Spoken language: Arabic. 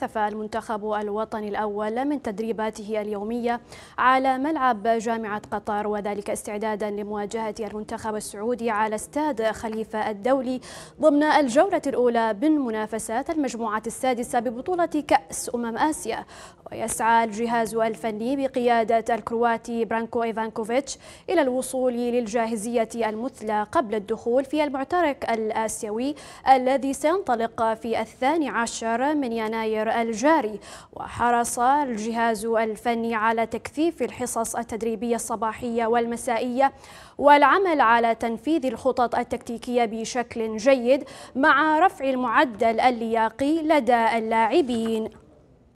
كثف المنتخب الوطني الأول من تدريباته اليومية على ملعب جامعة قطر وذلك استعدادا لمواجهة المنتخب السعودي على استاد خليفة الدولي ضمن الجولة الأولى من منافسات المجموعة السادسة ببطولة كأس أمم آسيا ويسعى الجهاز الفني بقيادة الكرواتي برانكو إيفانكوفيتش إلى الوصول للجاهزية المثلى قبل الدخول في المعترك الآسيوي الذي سينطلق في الثاني عشر من يناير الجاري وحرص الجهاز الفني على تكثيف الحصص التدريبية الصباحية والمسائية والعمل على تنفيذ الخطط التكتيكية بشكل جيد مع رفع المعدل اللياقي لدى اللاعبين